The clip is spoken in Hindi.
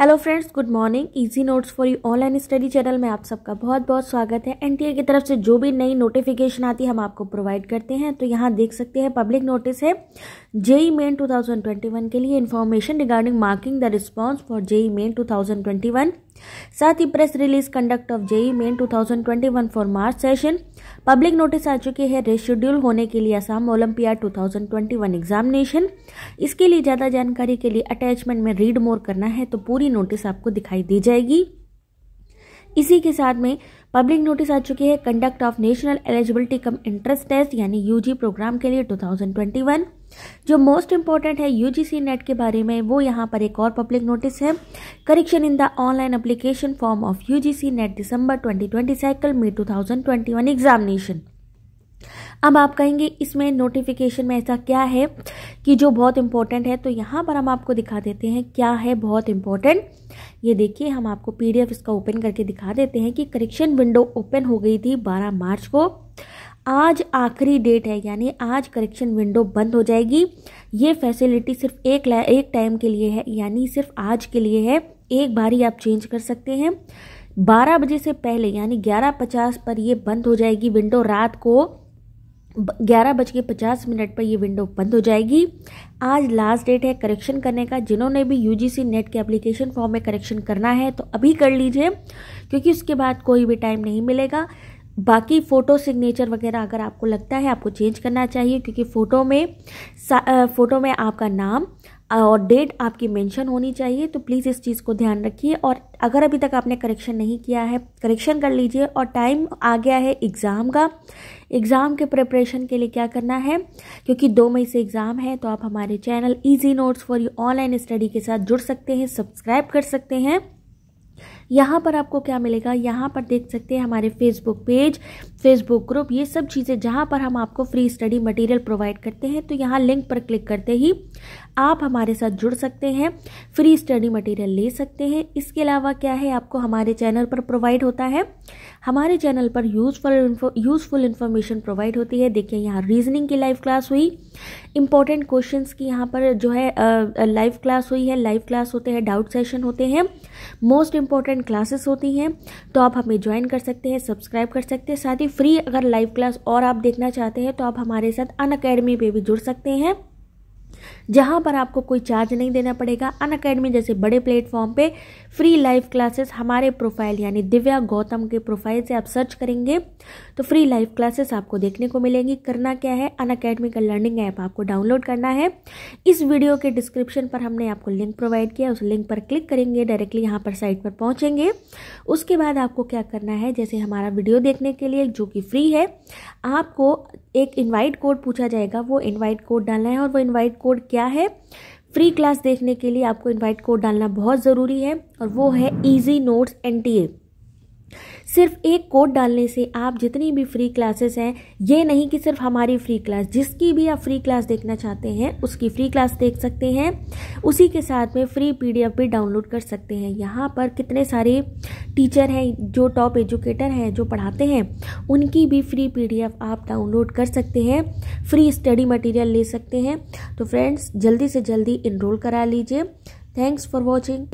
hello friends good morning easy notes for you online study channel में आप सबका बहुत बहुत स्वागत है एनटीए की तरफ से जो भी नई नोटिफिकेशन आती है हम आपको प्रोवाइड करते हैं तो यहाँ देख सकते हैं पब्लिक नोटिस है जेई मेन 2021 के लिए information regarding marking the response for JEE Main 2021 साथ ही press release conduct of JEE Main 2021 for March session public notice आ चुकी है रेशेड्यूल होने के लिए असम ओलंपिया 2021 एग्जामिनेशन इसके लिए ज़्यादा जानकारी के लिए अटैचमेंट में रीड मोर करना है तो पूरी नोटिस आपको दिखाई दी जाएगी इसी के साथ में पब्लिक नोटिस आ चुकी है conduct of national eligibility cum interest test यानी यूजी प्रोग्राम के लिए 2021 जो मोस्ट इंपॉर्टेंट है यूजीसी नेट के बारे में वो यहाँ पर एक और पब्लिक नोटिस है correction in the online application form of UGC NET December 2020 cycle May to examination अब आप कहेंगे इसमें नोटिफिकेशन में ऐसा क्या है कि जो बहुत इंपॉर्टेंट है तो यहाँ पर हम आपको दिखा देते हैं क्या है बहुत इंपॉर्टेंट ये देखिए हम आपको पीडीएफ इसका ओपन करके दिखा देते हैं कि करेक्शन विंडो ओपन हो गई थी 12 मार्च को आज आखिरी डेट है यानी आज करेक्शन विंडो बंद हो जाएगी ये फैसिलिटी सिर्फ एक एक टाइम के लिए है यानी सिर्फ आज के लिए है एक बार ही आप चेंज कर सकते हैं 12 बजे से पहले यानी 11:50 पर ये बंद हो जाएगी विंडो रात को ग्यारह बज के पचास मिनट पर यह विंडो बंद हो जाएगी आज लास्ट डेट है करेक्शन करने का जिन्होंने भी यूजीसी नेट के एप्लीकेशन फॉर्म में करेक्शन करना है तो अभी कर लीजिए क्योंकि उसके बाद कोई भी टाइम नहीं मिलेगा बाकी फ़ोटो सिग्नेचर वगैरह अगर आपको लगता है आपको चेंज करना चाहिए क्योंकि फ़ोटो में फ़ोटो में आपका नाम और डेट आपकी मेंशन होनी चाहिए तो प्लीज़ इस चीज़ को ध्यान रखिए और अगर अभी तक आपने करेक्शन नहीं किया है करेक्शन कर लीजिए और टाइम आ गया है एग्ज़ाम का एग्ज़ाम के प्रिपरेशन के लिए क्या करना है क्योंकि दो मई से एग्ज़ाम है तो आप हमारे channel easy notes for you online study के साथ जुड़ सकते हैं सब्सक्राइब कर सकते हैं यहाँ पर आपको क्या मिलेगा यहाँ पर देख सकते हैं हमारे फेसबुक पेज फेसबुक ग्रुप ये सब चीज़ें जहाँ पर हम आपको फ्री स्टडी मटेरियल प्रोवाइड करते हैं तो यहाँ लिंक पर क्लिक करते ही आप हमारे साथ जुड़ सकते हैं फ्री स्टडी मटेरियल ले सकते हैं इसके अलावा क्या है आपको हमारे चैनल पर प्रोवाइड होता है हमारे चैनल पर यूजफुल यूजफुल इन्फॉर्मेशन प्रोवाइड होती है देखिए यहाँ रीजनिंग की लाइव क्लास हुई इंपॉर्टेंट क्वेश्चन की यहाँ पर जो है लाइव क्लास हुई है लाइव क्लास होते हैं डाउट सेशन होते हैं मोस्ट इंपॉर्टेंट ऑनलाइन क्लासेस होती हैं तो आप हमें ज्वाइन कर सकते हैं सब्सक्राइब कर सकते हैं साथ ही फ्री अगर लाइव क्लास और आप देखना चाहते हैं तो आप हमारे साथ अन अकेडमी पर भी जुड़ सकते हैं जहाँ पर आपको कोई चार्ज नहीं देना पड़ेगा अन अकेडमी जैसे बड़े प्लेटफॉर्म पे फ्री लाइव क्लासेस हमारे प्रोफाइल यानी दिव्या गौतम के प्रोफाइल से आप सर्च करेंगे तो फ्री लाइव क्लासेस आपको देखने को मिलेंगी करना क्या है अन अकेडमी का लर्निंग ऐप आपको डाउनलोड करना है इस वीडियो के डिस्क्रिप्शन पर हमने आपको लिंक प्रोवाइड किया उस लिंक पर क्लिक करेंगे डायरेक्टली यहाँ पर साइट पर पहुँचेंगे उसके बाद आपको क्या करना है जैसे हमारा वीडियो देखने के लिए जो कि फ्री है आपको एक इन्वाइट कोड पूछा जाएगा वो इन्वाइट कोड डालना है और वो इन्वाइट कोड कोड क्या है फ्री क्लास देखने के लिए आपको इनवाइट कोड डालना बहुत ज़रूरी है और वो है ईजी नोट्स एन सिर्फ एक कोड डालने से आप जितनी भी फ्री क्लासेस हैं ये नहीं कि सिर्फ हमारी फ्री क्लास जिसकी भी आप फ्री क्लास देखना चाहते हैं उसकी फ्री क्लास देख सकते हैं उसी के साथ में फ्री पीडीएफ भी डाउनलोड कर सकते हैं यहाँ पर कितने सारे टीचर हैं जो टॉप एजुकेटर हैं जो पढ़ाते हैं उनकी भी फ्री पीडीएफ आप डाउनलोड कर सकते हैं फ्री स्टडी मटेरियल ले सकते हैं तो फ्रेंड्स जल्दी से जल्दी इनरोल करा लीजिए थैंक्स फॉर वॉचिंग